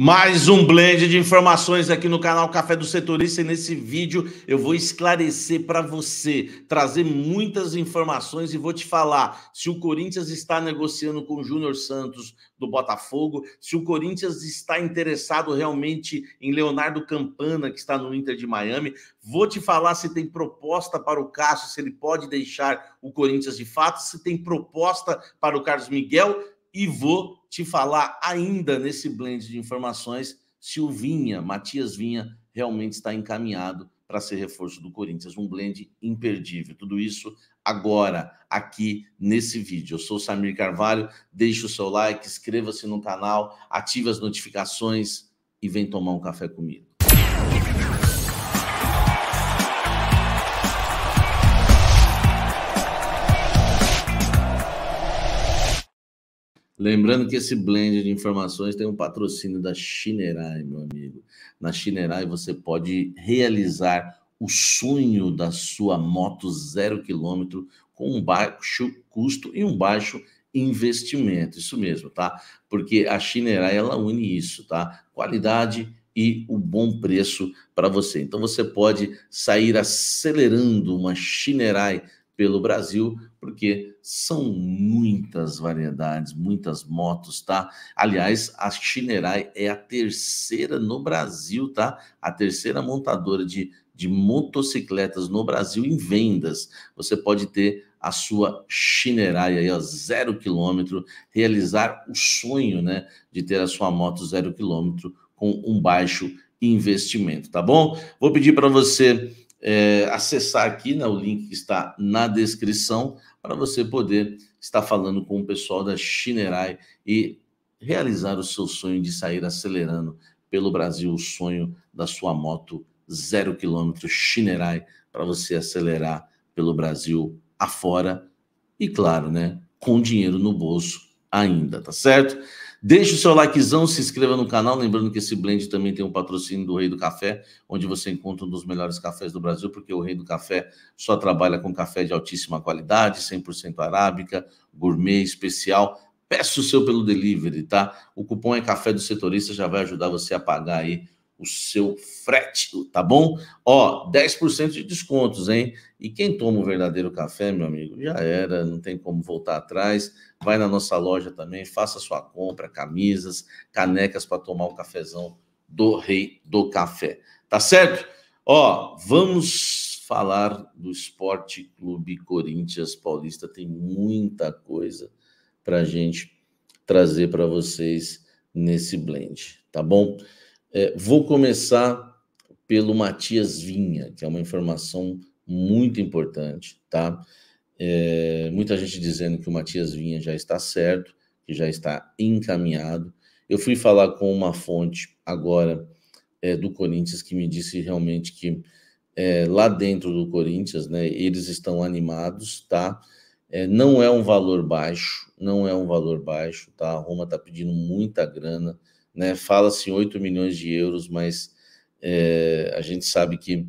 Mais um blend de informações aqui no canal Café do Setorista e nesse vídeo eu vou esclarecer para você, trazer muitas informações e vou te falar se o Corinthians está negociando com o Júnior Santos do Botafogo, se o Corinthians está interessado realmente em Leonardo Campana, que está no Inter de Miami, vou te falar se tem proposta para o Cássio, se ele pode deixar o Corinthians de fato, se tem proposta para o Carlos Miguel, e vou te falar ainda nesse blend de informações se o Vinha, Matias Vinha, realmente está encaminhado para ser reforço do Corinthians. Um blend imperdível. Tudo isso agora, aqui nesse vídeo. Eu sou o Samir Carvalho, deixe o seu like, inscreva-se no canal, ative as notificações e vem tomar um café comigo. Lembrando que esse blend de informações tem um patrocínio da Chinerai, meu amigo. Na Chinerai você pode realizar o sonho da sua moto zero quilômetro com um baixo custo e um baixo investimento. Isso mesmo, tá? Porque a Chinerai ela une isso, tá? Qualidade e o bom preço para você. Então você pode sair acelerando uma Chinerai pelo Brasil, porque são muitas variedades, muitas motos, tá? Aliás, a Chinerai é a terceira no Brasil, tá? A terceira montadora de, de motocicletas no Brasil em vendas. Você pode ter a sua Chinerai aí, ó, zero quilômetro, realizar o sonho, né, de ter a sua moto zero quilômetro com um baixo investimento, tá bom? Vou pedir para você é, acessar aqui né, o link que está na descrição para você poder estar falando com o pessoal da Chinerai e realizar o seu sonho de sair acelerando pelo Brasil, o sonho da sua moto zero quilômetro Chinerai para você acelerar pelo Brasil afora e claro, né, com dinheiro no bolso ainda, tá certo? Deixe o seu likezão, se inscreva no canal. Lembrando que esse blend também tem um patrocínio do Rei do Café, onde você encontra um dos melhores cafés do Brasil, porque o Rei do Café só trabalha com café de altíssima qualidade, 100% arábica, gourmet, especial. Peça o seu pelo delivery, tá? O cupom é Café do Setorista, já vai ajudar você a pagar aí o seu frete, tá bom? Ó, 10% de descontos, hein? E quem toma o verdadeiro café, meu amigo, já era, não tem como voltar atrás. Vai na nossa loja também, faça sua compra, camisas, canecas para tomar o cafezão do rei do café. Tá certo? Ó, vamos falar do Esporte Clube Corinthians Paulista. Tem muita coisa para gente trazer para vocês nesse blend, tá bom? É, vou começar pelo Matias Vinha, que é uma informação muito importante, tá? É, muita gente dizendo que o Matias Vinha já está certo, que já está encaminhado. Eu fui falar com uma fonte agora é, do Corinthians que me disse realmente que é, lá dentro do Corinthians, né, eles estão animados, tá? É, não é um valor baixo, não é um valor baixo, tá? A Roma está pedindo muita grana, né? Fala-se assim, 8 milhões de euros, mas é, a gente sabe que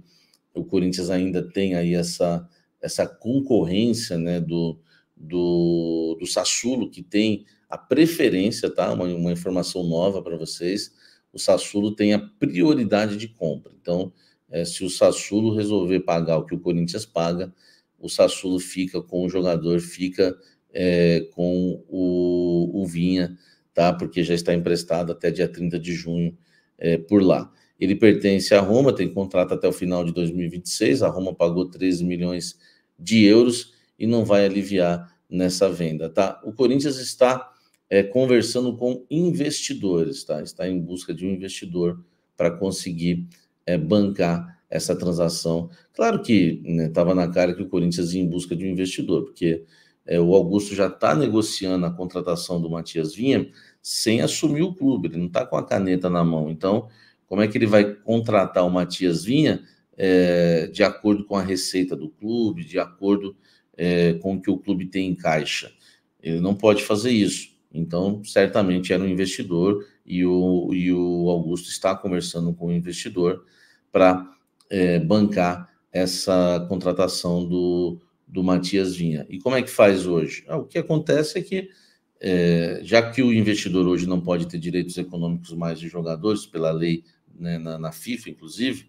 o Corinthians ainda tem aí essa, essa concorrência né, do, do, do Sassulo, que tem a preferência, tá? Uma, uma informação nova para vocês. O Sassulo tem a prioridade de compra. Então, é, se o Sassulo resolver pagar o que o Corinthians paga, o Sassulo fica com o jogador, fica é, com o, o Vinha tá? Porque já está emprestado até dia 30 de junho é, por lá. Ele pertence à Roma, tem contrato até o final de 2026. A Roma pagou 13 milhões de euros e não vai aliviar nessa venda, tá? O Corinthians está é, conversando com investidores, tá? Está em busca de um investidor para conseguir é, bancar essa transação. Claro que estava né, na cara que o Corinthians ia em busca de um investidor, porque é, o Augusto já está negociando a contratação do Matias Vinha sem assumir o clube, ele não está com a caneta na mão. Então, como é que ele vai contratar o Matias Vinha é, eh, de acordo com a receita do clube, de acordo é, com o que o clube tem em caixa? Ele não pode fazer isso. Então, certamente era um investidor e o, e o Augusto está conversando com o investidor para é, eh, bancar essa contratação do, do Matias Vinha. E como é que faz hoje? Ah, o que acontece é que é, já que o investidor hoje não pode ter direitos econômicos mais de jogadores, pela lei né, na, na, FIFA, inclusive,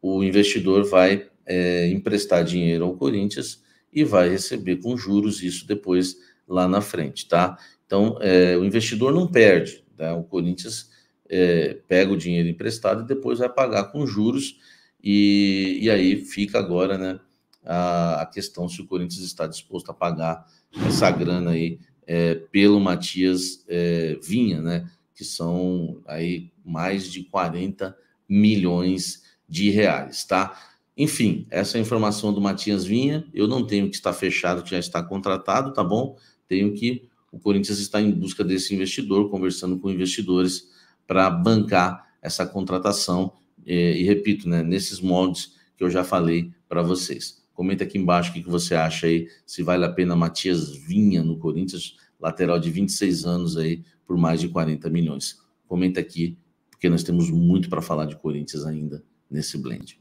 o investidor vai é, emprestar dinheiro ao Corinthians e vai receber com juros isso depois lá na frente, tá? Então, é, o investidor não perde, né? O Corinthians é, pega o dinheiro emprestado e depois vai pagar com juros e, e aí fica agora, né, a, a questão se o Corinthians está disposto a pagar essa grana aí é, pelo Matias é, Vinha, né? Que são aí mais de 40 milhões de reais, tá? Enfim, essa é a informação do Matias Vinha. Eu não tenho que estar fechado, que já está contratado, tá bom? Tenho que o Corinthians está em busca desse investidor, conversando com investidores para bancar essa contratação. E, é, e repito, né, nesses moldes que eu já falei para vocês. Comenta aqui embaixo o que, você acha aí, se vale a pena Matias Vinha no Corinthians, lateral de 26 anos aí, por mais de 40 milhões. Comenta aqui, porque nós temos muito para falar de Corinthians ainda nesse blend.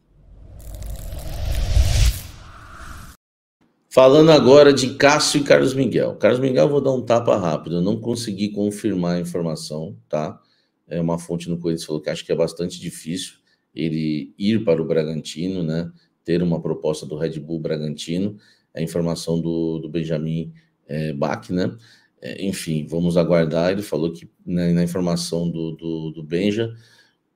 Falando agora de Cássio e Carlos Miguel. Carlos Miguel, vou dar um tapa rápido. Eu não consegui confirmar a informação, tá? É uma fonte no Corinthians falou que acho que é bastante difícil ele ir para o Bragantino, né? ter uma proposta do Red Bull Bragantino, é a informação do, do Benjamin é, Bach, né? É, enfim, vamos aguardar. Ele falou que né, na informação do, do, do Benja,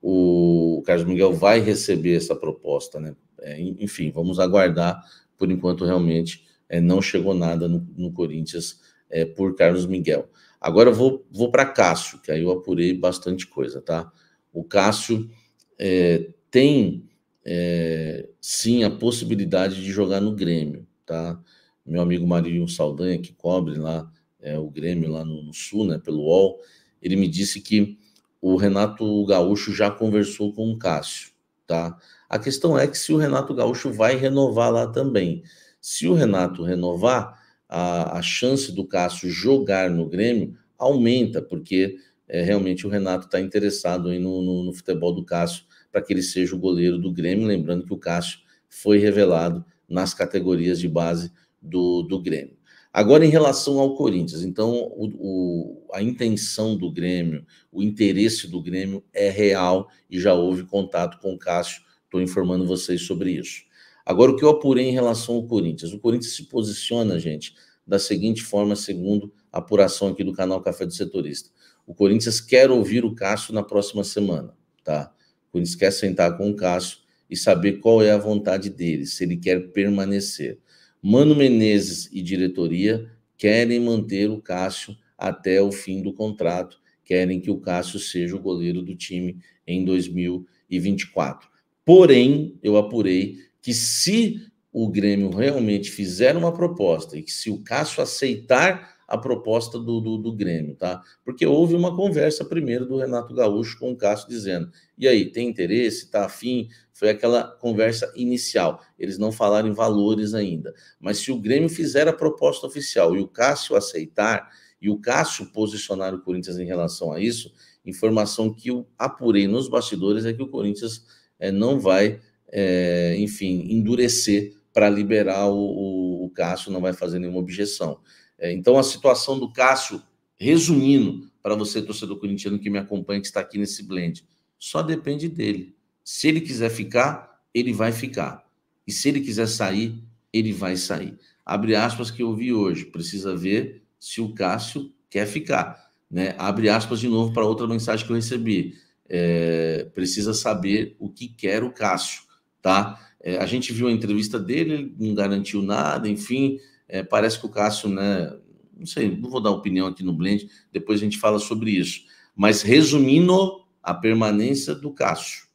o, o Carlos Miguel vai receber essa proposta, né? É, enfim, vamos aguardar. Por enquanto, realmente, é, não chegou nada no, no Corinthians é, por Carlos Miguel. Agora vou, vou para Cássio, que aí eu apurei bastante coisa, tá? O Cássio é, tem é, sim a possibilidade de jogar no Grêmio, tá? Meu amigo Marinho Saldanha, que cobre lá é, o Grêmio lá no, no, Sul, né, pelo UOL, ele me disse que o Renato Gaúcho já conversou com o Cássio, tá? A questão é que se o Renato Gaúcho vai renovar lá também. Se o Renato renovar, a, a chance do Cássio jogar no Grêmio aumenta, porque é, realmente o Renato está interessado aí no, no, no futebol do Cássio para que ele seja o goleiro do Grêmio. Lembrando que o Cássio foi revelado nas categorias de base do, do Grêmio. Agora, em relação ao Corinthians, então o, o, a intenção do Grêmio, o interesse do Grêmio é real e já houve contato com o Cássio, estou informando vocês sobre isso. Agora, o que eu apurei em relação ao Corinthians? O Corinthians se posiciona, gente, da seguinte forma, segundo a apuração aqui do canal Café do Setorista. O Corinthians quer ouvir o Cássio na próxima semana, tá? Corinthians quer sentar com o Cássio e saber qual é a vontade dele, se ele quer permanecer. Mano Menezes e diretoria querem manter o Cássio até o fim do contrato, querem que o Cássio seja o goleiro do time em 2024. Porém, eu apurei que se o Grêmio realmente fizer uma proposta e que se o Cássio aceitar a proposta do, do, do, Grêmio, tá? Porque houve uma conversa primeiro do Renato Gaúcho com o Cássio dizendo: e aí, tem interesse? Tá afim? Foi aquela conversa inicial. Eles não falaram em valores ainda. Mas se o Grêmio fizer a proposta oficial e o Cássio aceitar, e o Cássio posicionar o Corinthians em relação a isso, informação que eu apurei nos bastidores é que o Corinthians é, não vai, é, enfim, endurecer para liberar o, o, o Cássio, não vai fazer nenhuma objeção. É, então, a situação do Cássio, resumindo, para você, torcedor corintiano que me acompanha, que está aqui nesse blend, só depende dele. Se ele quiser ficar, ele vai ficar. E se ele quiser sair, ele vai sair. Abre aspas que eu ouvi hoje. Precisa ver se o Cássio quer ficar. Né? Abre aspas de novo para outra mensagem que eu recebi. É, precisa saber o que quer o Cássio, tá? É, a gente viu a entrevista dele, não garantiu nada, enfim. É, parece que o Cássio, né? Não sei, não vou dar opinião aqui no Blend, depois a gente fala sobre isso. Mas resumindo, a permanência do Cássio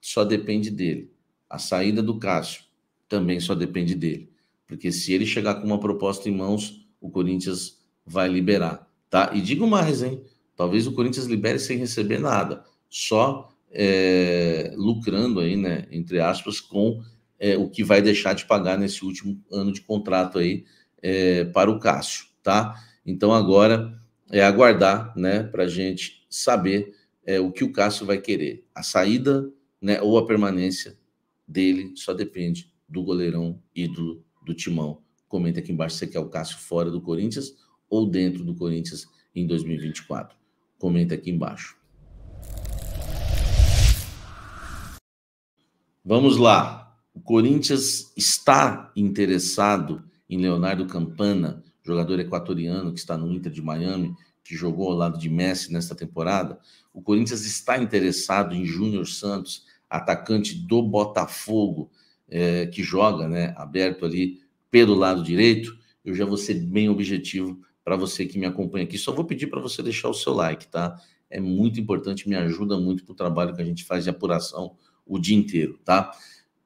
só depende dele. A saída do Cássio também só depende dele. Porque se ele chegar com uma proposta em mãos, o Corinthians vai liberar. tá? E digo mais, hein? Talvez o Corinthians libere sem receber nada, só é, lucrando aí, né? Entre aspas, com é, o que vai deixar de pagar nesse último ano de contrato aí é, para o Cássio, tá? Então agora é aguardar, né, para a gente saber é, o que o Cássio vai querer, a saída, né, ou a permanência dele, só depende do goleirão ídolo do Timão. Comenta aqui embaixo se você quer o Cássio fora do Corinthians ou dentro do Corinthians em 2024. Comenta aqui embaixo. Vamos lá. O Corinthians está interessado em Leonardo Campana, jogador equatoriano que está no Inter de Miami, que jogou ao lado de Messi nesta temporada. O Corinthians está interessado em Júnior Santos, atacante do Botafogo, é, que joga né, aberto ali pelo lado direito. Eu já vou ser bem objetivo para você que me acompanha aqui. Só vou pedir para você deixar o seu like, tá? É muito importante, me ajuda muito para o trabalho que a gente faz de apuração o dia inteiro, tá?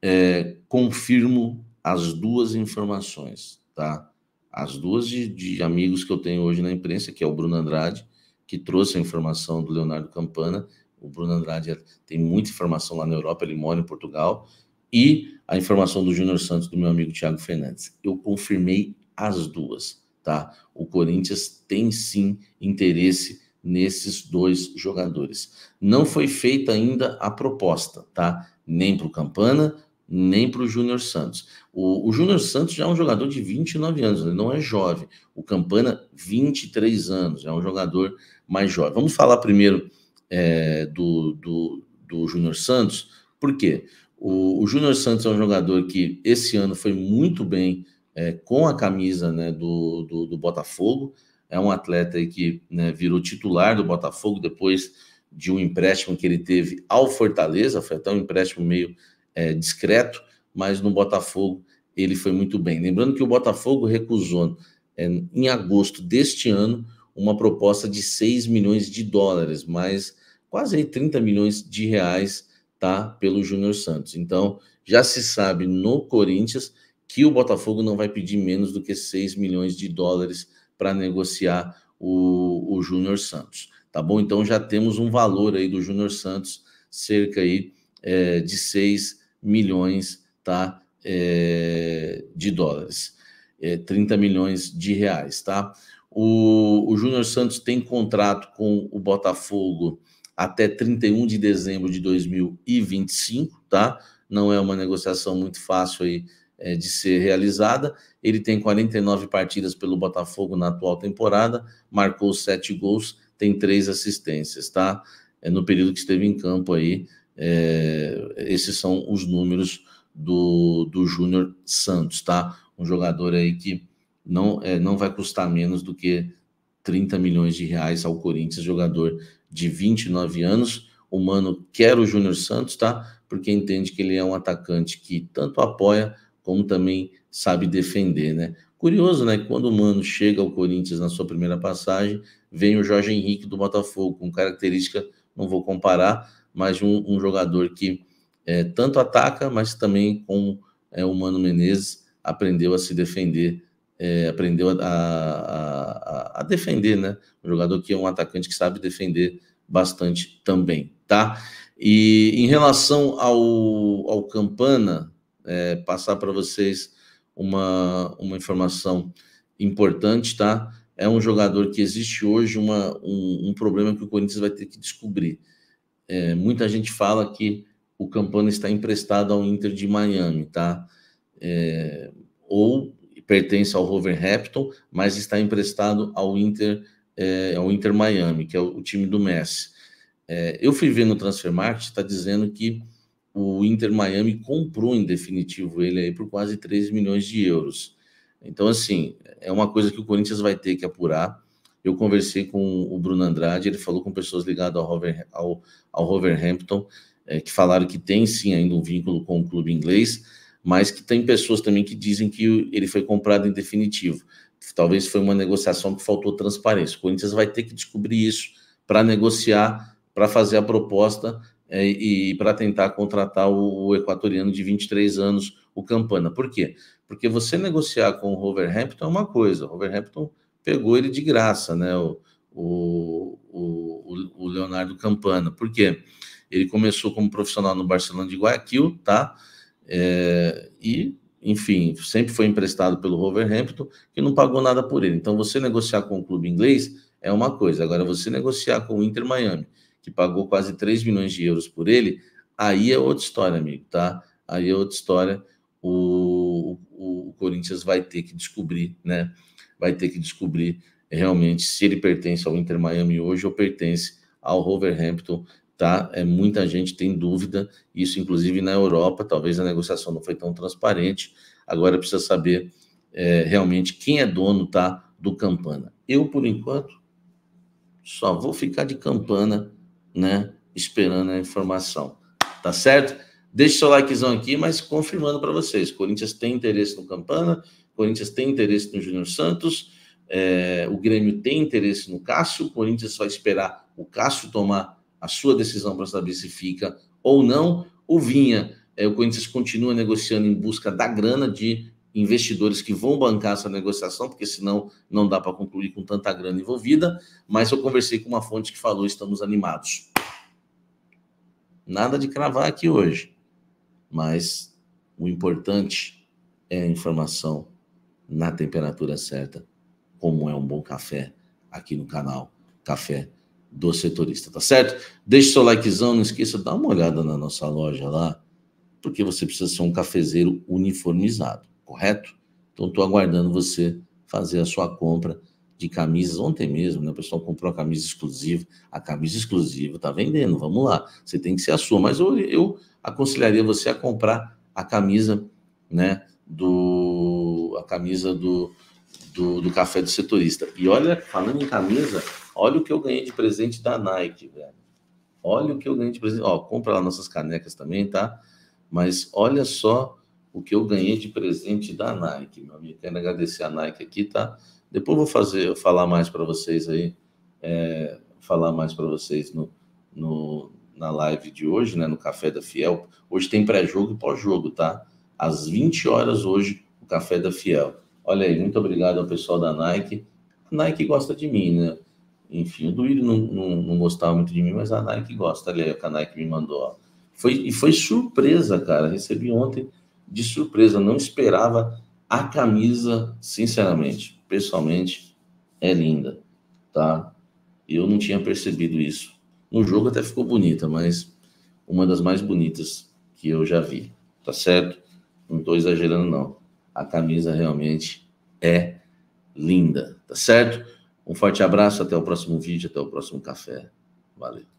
é, confirmo as duas informações, tá? As duas de, de, amigos que eu tenho hoje na imprensa, que é o Bruno Andrade, que trouxe a informação do Leonardo Campana. O Bruno Andrade é, tem muita informação lá na Europa, ele mora em Portugal. E a informação do Júnior Santos, do meu amigo Thiago Fernandes. Eu confirmei as duas, tá? O Corinthians tem sim interesse nesses dois jogadores. Não foi feita ainda a proposta, tá? Nem para o Campana, nem para o Júnior Santos. O, o Júnior Santos já é um jogador de 29 anos, ele não é jovem. O Campana, 23 anos, é um jogador mais jovem. Vamos falar primeiro é, do, do, do Júnior Santos, por quê? O, o Júnior Santos é um jogador que esse ano foi muito bem é, com a camisa né, do, do, do, Botafogo. É um atleta que né, virou titular do Botafogo depois de um empréstimo que ele teve ao Fortaleza. Foi até um empréstimo meio é, discreto, mas no Botafogo ele foi muito bem. Lembrando que o Botafogo recusou é, em agosto deste ano uma proposta de 6 milhões de dólares, mas quase aí 30 milhões de reais tá pelo Júnior Santos. Então, já se sabe no Corinthians que o Botafogo não vai pedir menos do que 6 milhões de dólares para negociar o, o Júnior Santos, tá bom? Então já temos um valor aí do Júnior Santos cerca aí é, de 6 milhões tá, é, de dólares, é, 30 milhões de reais. Tá? O, o Júnior Santos tem contrato com o Botafogo até 31 de dezembro de 2025, tá? Não é uma negociação muito fácil aí é, de ser realizada. Ele tem 49 partidas pelo Botafogo na atual temporada, marcou sete gols, tem três assistências, tá? É no período que esteve em campo aí é, esses são os números do, do Júnior Santos, tá? Um jogador aí que não, é, não vai custar menos do que 30 milhões de reais ao Corinthians, jogador de 29 anos. O Mano quer o Júnior Santos, tá? Porque entende que ele é um atacante que tanto apoia como também sabe defender, né? Curioso, né? Quando o Mano chega ao Corinthians na sua primeira passagem, vem o Jorge Henrique do Botafogo, com característica, não vou comparar, mas um, um jogador que é, tanto ataca, mas também com é, o Mano Menezes aprendeu a se defender, é, aprendeu a, a, a, defender, né? Um jogador que é um atacante que sabe defender bastante também, tá? E em relação ao, ao Campana, é, passar para vocês uma, uma informação importante, tá? É um jogador que existe hoje uma, um, um problema que o Corinthians vai ter que descobrir é, muita gente fala que o Campana está emprestado ao Inter de Miami, tá? É, ou pertence ao Wolverhampton, mas está emprestado ao Inter, é, ao Inter Miami, que é o, o time do Messi. É, eu fui ver no Transfer Market, está dizendo que o Inter Miami comprou em definitivo ele aí por quase 3 milhões de euros. Então, assim, é uma coisa que o Corinthians vai ter que apurar. Eu conversei com o Bruno Andrade, ele falou com pessoas ligadas ao, Rover, ao, ao é, que falaram que tem sim ainda um vínculo com o clube inglês, mas que tem pessoas também que dizem que ele foi comprado em definitivo. Talvez foi uma negociação que faltou transparência. O Corinthians vai ter que descobrir isso para negociar, para fazer a proposta é, e para tentar contratar o, o, equatoriano de 23 anos, o Campana. Por quê? Porque você negociar com o Wolverhampton é uma coisa. O Wolverhampton pegou ele de graça, né? O, o, o, o Leonardo Campana. Por quê? Ele começou como profissional no Barcelona de Guayaquil, tá? É, e, enfim, sempre foi emprestado pelo Wolverhampton, que não pagou nada por ele. Então, você negociar com o clube inglês é uma coisa. Agora, você negociar com o Inter Miami, que pagou quase 3 milhões de euros por ele, aí é outra história, amigo, tá? Aí é outra história. O, o, o Corinthians vai ter que descobrir, né? vai ter que descobrir é, realmente se ele pertence ao Inter Miami hoje ou pertence ao Wolverhampton, tá? É, muita gente tem dúvida, isso inclusive na Europa, talvez a negociação não foi tão transparente, agora precisa saber é, realmente quem é dono, tá, do Campana. Eu, por enquanto, só vou ficar de Campana, né, esperando a informação, tá certo? Deixe seu likezão aqui, mas confirmando para vocês, Corinthians tem interesse no Campana, o Corinthians tem interesse no Júnior Santos, é, o Grêmio tem interesse no Cássio, o Corinthians vai esperar o Cássio tomar a sua decisão para saber se fica ou não. O Vinha, é, o Corinthians continua negociando em busca da grana de investidores que vão bancar essa negociação, porque senão não dá para concluir com tanta grana envolvida. Mas eu conversei com uma fonte que falou: estamos animados. Nada de cravar aqui hoje, mas o importante é a informação na temperatura certa, como é um bom café aqui no canal Café do Setorista, tá certo? Deixe seu likezão, não esqueça, dá uma olhada na nossa loja lá, porque você precisa ser um cafezeiro uniformizado, correto? Então estou aguardando você fazer a sua compra de camisas ontem mesmo, né? O pessoal comprou a camisa exclusiva, a camisa exclusiva tá vendendo, vamos lá. Você tem que ser a sua, mas eu, eu aconselharia você a comprar a camisa, né, do a camisa do, do, do, café do setorista. E olha, falando em camisa, olha o que eu ganhei de presente da Nike, velho. Olha o que eu ganhei de presente. Ó, compra lá nossas canecas também, tá? Mas olha só o que eu ganhei de presente da Nike, meu amigo. Quero agradecer a Nike aqui, tá? Depois vou fazer, falar mais para vocês aí, é, falar mais para vocês no, no, na live de hoje, né? No Café da Fiel. Hoje tem pré-jogo e pós-jogo, tá? Às 20 horas hoje, Café da Fiel. Olha aí, muito obrigado ao pessoal da Nike. A Nike gosta de mim, né? Enfim, o Duílio não, não, não, gostava muito de mim, mas a Nike gosta. Olha aí, o que a Nike me mandou. Ó. Foi, e foi surpresa, cara. Recebi ontem de surpresa. Não esperava a camisa, sinceramente. Pessoalmente, é linda, tá? Eu não tinha percebido isso. No jogo até ficou bonita, mas uma das mais bonitas que eu já vi, tá certo? Não estou exagerando, não. A camisa realmente é linda, tá certo? Um forte abraço, até o próximo vídeo, até o próximo café. Valeu.